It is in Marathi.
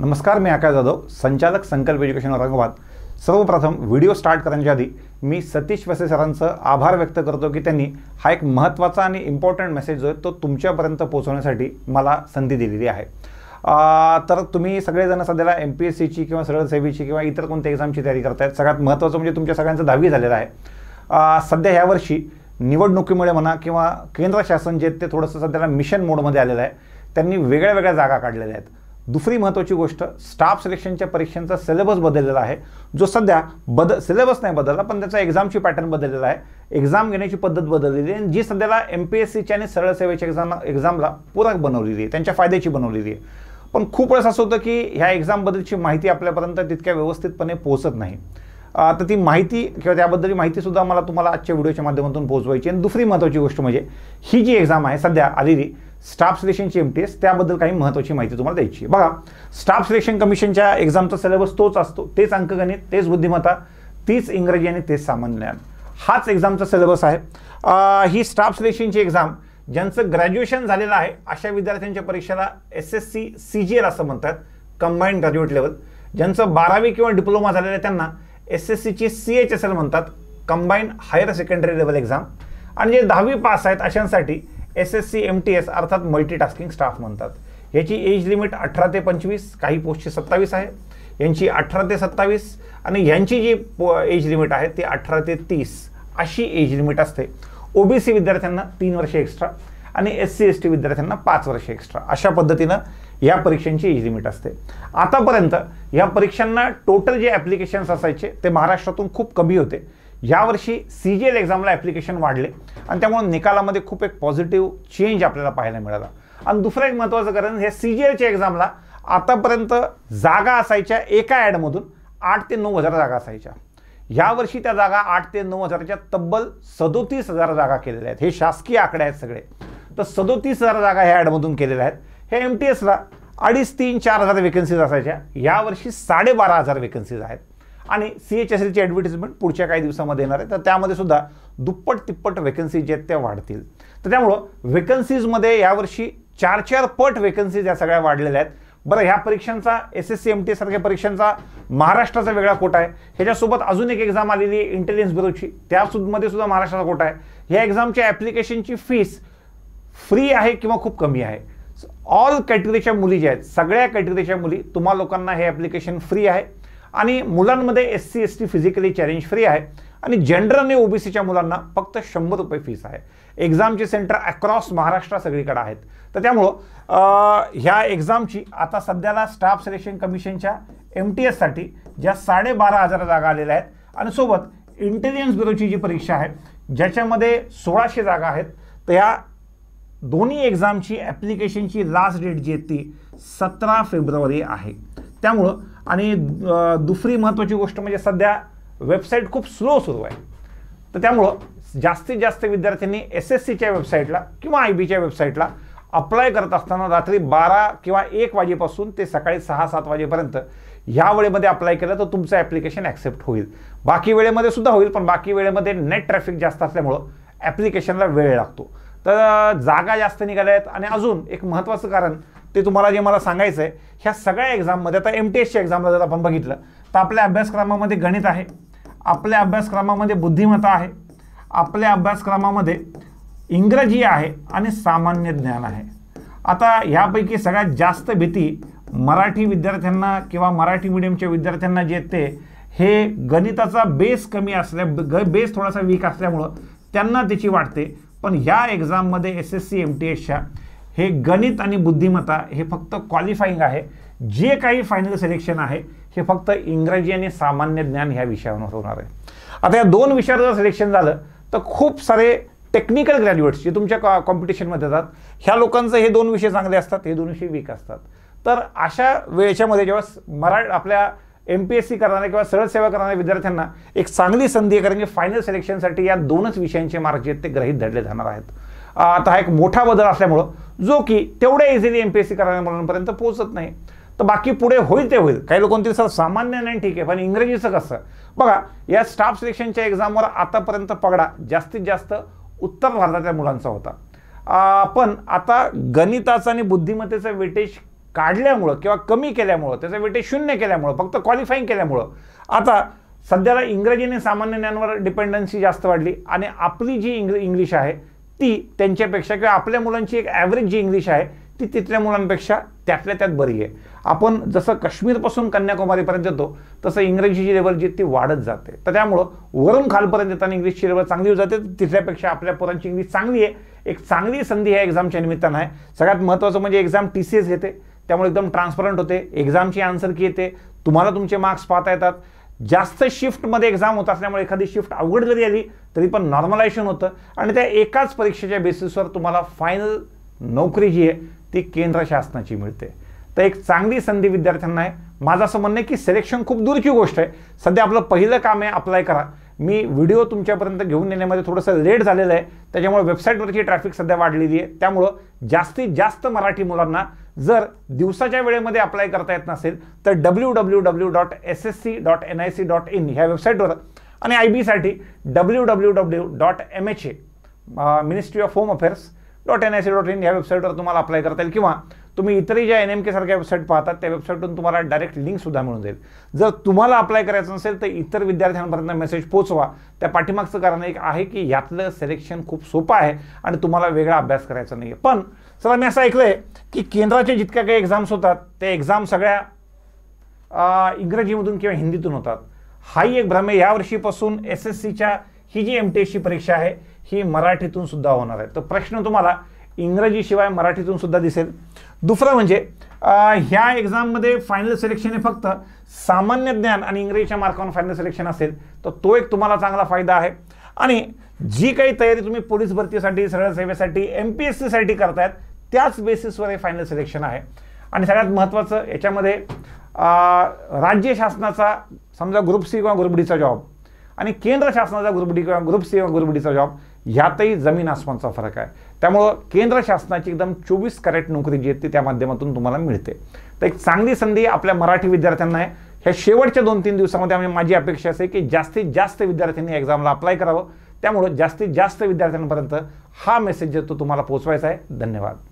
नमस्कार मी आकाश जाधव संचालक संकल्प एज्युकेशन औरंगाबाद सर्वप्रथम व्हिडिओ स्टार्ट करण्याच्या आधी मी सतीश वसे सरांचं आभार व्यक्त करतो की त्यांनी हा एक महत्त्वाचा आणि इम्पॉर्टंट मेसेज जो आहे तो तुमच्यापर्यंत पोहोचवण्यासाठी मला संधी दिलेली आहे तर तुम्ही सगळेजण सध्याला एम पी एस सीची किंवा सरळ सेवेची किंवा इतर कोणत्या एक्झामची तयारी करतायत सगळ्यात महत्त्वाचं म्हणजे तुमच्या सगळ्यांचं दहावी झालेलं आहे सध्या ह्यावर्षी निवडणुकीमुळे म्हणा किंवा केंद्र शासन जे ते थोडंसं सध्याला मिशन मोडमध्ये आलेलं आहे त्यांनी वेगळ्या वेगळ्या जागा काढलेल्या आहेत दुसरी महत्त्वाची गोष्ट स्टाफ सिलेक्शनच्या परीक्षांचा सिलेबस बदललेला आहे जो सध्या बद सिलेबस नाही बदलला पण त्याचा एक्झामची पॅटर्न बदललेला आहे एक्झाम घेण्याची पद्धत बदललेली आहे जी सध्याला एम पी एस सीच्या आणि सरळ सेवेच्या एक्झाम एक्झामला पूरक बनवलेली आहे त्यांच्या फायद्याची बनवलेली आहे पण खूप वेळेस असं होतं की ह्या एक्झामबद्दलची माहिती आपल्यापर्यंत तितक्या व्यवस्थितपणे पोहोचत नाही तर ती माहिती किंवा त्याबद्दलची माहितीसुद्धा मला तुम्हाला आजच्या व्हिडिओच्या माध्यमातून पोहोचवायची आणि दुसरी महत्त्वाची गोष्ट म्हणजे ही जी एक्झाम आहे सध्या आलेली स्टाफ सिलेक्शनची एम टी एस त्याबद्दल काही महत्त्वाची माहिती तुम्हाला द्यायची आहे बघा स्टाफ सिलेक्शन कमिशनच्या एक्झामचा सिलेबस तोच असतो तेच अंकगणित तेच बुद्धिमत्ता तीच इंग्रजी आणि तेच सामान्य ज्ञान हाच एक्झामचा सिलेबस आहे ही स्टाफ सिलेक्शनची एक्झाम ज्यांचं ग्रॅज्युएशन झालेलं आहे अशा विद्यार्थ्यांच्या परीक्षेला S S C C G L असं म्हणतात कंबाईंड ग्रॅज्युएट लेवल ज्यांचं बारावी किंवा डिप्लोमा झालेलं आहे त्यांना एस एस सीची सी एच एस एल म्हणतात combined higher secondary level exam आणि जे दहावी पास आहेत अशांसाठी S S C M T S अर्थात मल्टीटास्किंग स्टाफ म्हणतात याची एज लिमिट अठरा ते पंचवीस काही पोस्टची सत्तावीस आहे यांची अठरा ते सत्तावीस आणि यांची जी पो एज लिमिट आहे ती अठरा ते तीस अशी एज लिमिट असते ओबीसी विद्यार्थ्यांना तीन वर्ष एक्स्ट्रा आणि एस सी एस टी विद्यार्थ्यांना पाच वर्ष एक्स्ट्रा अशा पद्धतीनं या परीक्षांची एज लिमिट असते आतापर्यंत या परीक्षांना टोटल जे ॲप्लिकेशन्स असायचे ते महाराष्ट्रातून खूप कमी होते यावर्षी सी जी एल एक्झामला ॲप्लिकेशन वाढले आणि त्यामुळे निकालामध्ये खूप एक पॉझिटिव्ह चेंज आपल्याला पाहायला मिळाला आणि दुसरं एक महत्त्वाचं कारण हे सी जी एलच्या एक्झामला आतापर्यंत जागा असायच्या एका ॲडमधून आठ ते नऊ हजार जागा असायच्या यावर्षी त्या जागा आठ ते नऊ हजाराच्या तब्बल सदोतीस हजार जागा केलेल्या आहेत हे शासकीय आकडे आहेत सगळे तर सदोतीस हजार जागा ह्या ॲडमधून केलेल्या आहेत हे एम टी एसला अडीच तीन चार हजार वेकन्सीज असायच्या यावर्षी साडेबारा हजार वेकन्सीज आहेत आणि सी एच एस एलची ॲडव्हर्टिजमेंट पुढच्या काही दिवसामध्ये येणार आहे तर त्यामध्ये सुद्धा दुप्पट तिप्पट वेकन्सीज ज्या आहेत त्या वाढतील तर त्यामुळं वेकन्सीजमध्ये यावर्षी चार चार पट वेकन्सीज या सगळ्या वाढलेल्या आहेत बरं ह्या परीक्षांचा S S C M T सारख्या परीक्षांचा महाराष्ट्राचा वेगळा कोटा आहे ह्याच्यासोबत अजून एक एक्झाम आलेली आहे इंटेलिजन्स ब्युरोची सुद्धामध्ये सुद्धा महाराष्ट्राचा कोटा आहे ह्या एक्झामच्या ॲप्लिकेशनची फीस फ्री आहे किंवा खूप कमी आहे ऑल कॅटेगरीच्या मुली ज्या आहेत सगळ्या कॅटेगरीच्या मुली तुम्हा लोकांना हे ॲप्लिकेशन फ्री आहे आणि मुलांमध्ये S C S T physically challenge free आहे आणि जनरल आणि ओबीसीच्या मुलांना फक्त शंभर रुपये फीस आहे एक्झामचे सेंटर अक्रॉस महाराष्ट्र सगळीकडे आहेत तर त्यामुळं ह्या एक्झामची आता सध्याला स्टाफ सिलेक्शन कमिशनच्या एम टी एससाठी ज्या साडेबारा हजार जागा आलेल्या आहेत आणि सोबत इंटेलिजन्स ब्युरोची जी परीक्षा आहे ज्याच्यामध्ये सोळाशे जागा आहेत तर या दोन्ही एक्झामची ॲप्लिकेशनची लास्ट डेट जी आहे ती सतरा फेब्रुवारी आहे त्यामुळं आणि दुसरी महत्त्वाची गोष्ट म्हणजे सध्या वेबसाईट खूप स्लो सुरू आहे तर त्यामुळं जास्तीत जास्त विद्यार्थ्यांनी एस एस सीच्या वेबसाईटला किंवा आय बीच्या वेबसाईटला अप्लाय करत असताना रात्री बारा किंवा एक वाजेपासून ते सकाळी सहा सात वाजेपर्यंत ह्या वेळेमध्ये अप्लाय केलं तर तुमचं ॲप्लिकेशन ॲक्सेप्ट होईल बाकी वेळेमध्ये सुद्धा होईल पण बाकी वेळेमध्ये नेट ट्रॅफिक जास्त असल्यामुळं ॲप्लिकेशनला वेळ लागतो तर जागा जास्त निघाल्या आहेत आणि अजून एक महत्त्वाचं कारण ते तुम्हाला जे मला सांगायचं आहे ह्या सगळ्या एक्झाममध्ये आता एम टी एसच्या एक्झामला जर आपण बघितलं तर आपल्या अभ्यासक्रमामध्ये गणित आहे आपल्या अभ्यासक्रमामध्ये बुद्धिमत्ता आहे आपल्या अभ्यासक्रमामध्ये इंग्रजी आहे आणि सामान्य ज्ञान आहे आता ह्यापैकी सगळ्यात जास्त भीती मराठी विद्यार्थ्यांना किंवा मराठी मीडियमच्या विद्यार्थ्यांना जे येते हे गणिताचा बेस कमी असल्या ग बेस थोडासा वीक असल्यामुळं त्यांना त्याची वाटते पण ह्या एक्झाममध्ये S S C M T एसच्या हे गणित आणि बुद्धिमत्ता हे फक्त क्वालिफाईंग आहे जे काही फायनल सिलेक्शन आहे हे फक्त इंग्रजी आणि सामान्य ज्ञान ह्या विषयावर होणार आहे आता या दोन विषयावर जर सिलेक्शन झालं तर खूप सारे टेक्निकल ग्रॅज्युएट्स जे तुमच्या कॉ कॉम्पिटिशनमध्ये येतात ह्या लोकांचं हे दोन विषय चांगले असतात हे दोन विषय वीक असतात तर अशा वेळेच्यामध्ये जेव्हा मरा आपल्या एम पी एस सी करणाऱ्या किंवा सरळ सेवा करणाऱ्या विद्यार्थ्यांना एक चांगली संधी आहे कारण की फायनल सिलेक्शनसाठी या दोनच विषयांचे मार्क जे आहेत ते ग्रहित धरले जाणार आहेत आता हा एक मोठा बदल असल्यामुळं जो की तेवढ्या easily M P S C करणाऱ्या मुलांपर्यंत पोहोचत नाही तर बाकी पुढे होईल ते होईल काही लोकांतील सर सामान्य नाही ठीक आहे पण इंग्रजीचं कसं बघा या स्टाफ सिलेक्शनच्या एक्झामवर आतापर्यंत पगडा जास्तीत जास्त उत्तर भारतातल्या मुलांचा होता पण आता गणिताचं आणि बुद्धिमत्तेचं वेटेज काढल्यामुळं किंवा कमी केल्यामुळं त्याचं वेटेज शून्य केल्यामुळं फक्त क्वालिफाईंग केल्यामुळं आता सध्याला इंग्रजीने सामान्य ज्ञानवर डिपेंडन्सी जास्त वाढली आणि आपली जी इंग्लिश आहे ती त्यांच्यापेक्षा किंवा आपल्या मुलांची एक ॲव्हरेज जी इंग्लिश आहे ती तिथल्या मुलांपेक्षा त्यातल्या त्यात बरी आहे आपण जसं काश्मीरपासून कन्याकुमारीपर्यंत येतो तसं इंग्रजीची लेवल जी ती वाढत जाते तर त्यामुळं वरून खालपर्यंत येताना इंग्लिशची लेवल चांगली होत जाते तिथल्यापेक्षा आपल्या पोरांची इंग्लिश चांगली आहे एक चांगली संधी ह्या एक्झामच्या निमित्तानं आहे सगळ्यात महत्त्वाचं म्हणजे एक्झाम टी सी एस घेते त्यामुळे एकदम ट्रान्सपरंट होते एक्झामची आन्सर की येते तुम्हाला तुमचे मार्क्स पाहता येतात जास्त शिफ्टमध्ये एक्झाम होत असल्यामुळे एखादी शिफ्ट अवघड जरी आली तरी पण नॉर्मलायझेशन होतं आणि त्या एकाच परीक्षेच्या बेसिसवर तुम्हाला फायनल नोकरी जी आहे ती केंद्र शासनाची मिळते तर एक चांगली संधी विद्यार्थ्यांना आहे माझं असं म्हणणं आहे की सिलेक्शन खूप दूरची गोष्ट आहे सध्या आपलं पहिलं काम आहे अप्लाय करा मी व्हिडिओ तुमच्यापर्यंत घेऊन येण्यामध्ये थोडंसं लेट झालेलं आहे त्याच्यामुळे वेबसाईटवरची ट्रॅफिक सध्या वाढलेली आहे त्यामुळं जास्तीत जास्त मराठी मुलांना जर दिवसाच्या वेळेमध्ये अप्लाय करता येत नसेल तर W W W dot S S C dot N I C dot in ह्या वेबसाईटवर आणि आय बीसाठी W W W dot M H A ministry of home affairs dot N I C dot in ह्या वेबसाईटवर तुम्हाला अप्लाय करता येईल किंवा तुम्ही इतरही ज्या एन एम के सारख्या वेबसाईट पाहतात त्या वेबसाईटवरून तुम्हाला डायरेक्ट लिंकसुद्धा मिळून जाईल जर तुम्हाला अप्लाय करायचं नसेल तर इतर विद्यार्थ्यांपर्यंत मेसेज पोचवा त्या पाठीमागचं कारण एक आहे की यातलं सिलेक्शन खूप सोपं आहे आणि तुम्हाला वेगळा अभ्यास करायचा नाही आहे पण चला मी असं ऐकलं आहे की केंद्राचे जितक्या काही एक्झाम्स होतात त्या एक्झाम सगळ्या इंग्रजीमधून किंवा हिंदीतून होतात हाही एक भ्रम आहे यावर्षीपासून एस एस सीच्या ही जी एम टी एसची परीक्षा आहे ही मराठीतून सुद्धा होणार आहे तर प्रश्न तुम्हाला इंग्रजीशिवाय मराठीतून सुद्धा दिसेल दुसरं म्हणजे ह्या एक्झाममध्ये फायनल सिलेक्शन हे फक्त सामान्य ज्ञान आणि इंग्रजीच्या मार्कावर फायनल सिलेक्शन असेल तर तो एक तुम्हाला चांगला फायदा आहे आणि जी काही तयारी तुम्ही पोलीस भरतीसाठी सरळ सेवेसाठी एम पी एस सीसाठी करतायत त्याच बेसिसवर हे फायनल सिलेक्शन आहे आणि सगळ्यात महत्त्वाचं याच्यामध्ये राज्य शासनाचा समजा ग्रुप सी किंवा ग्रुप डीचा जॉब आणि केंद्र शासनाचा ग्रुप डी किंवा ग्रुप सी किंवा ग्रुप डीचा जॉब ह्यातही जमीन आसमानचा फरक आहे त्यामुळं केंद्र शासनाची एकदम चोवीस कॅरेट नोकरी जी आहे ती त्या माध्यमातून तुम्हाला मिळते तर एक चांगली संधी आपल्या मराठी विद्यार्थ्यांना आहे ह्या शेवटच्या दोन तीन दिवसामध्ये आम्ही माझी अपेक्षा असे की जास्तीत जास्त विद्यार्थ्यांनी एक्झामला अप्लाय करावं त्यामुळं जास्तीत जास्त विद्यार्थ्यांपर्यंत हा मेसेज तो तुम्हाला पोचवायचा आहे धन्यवाद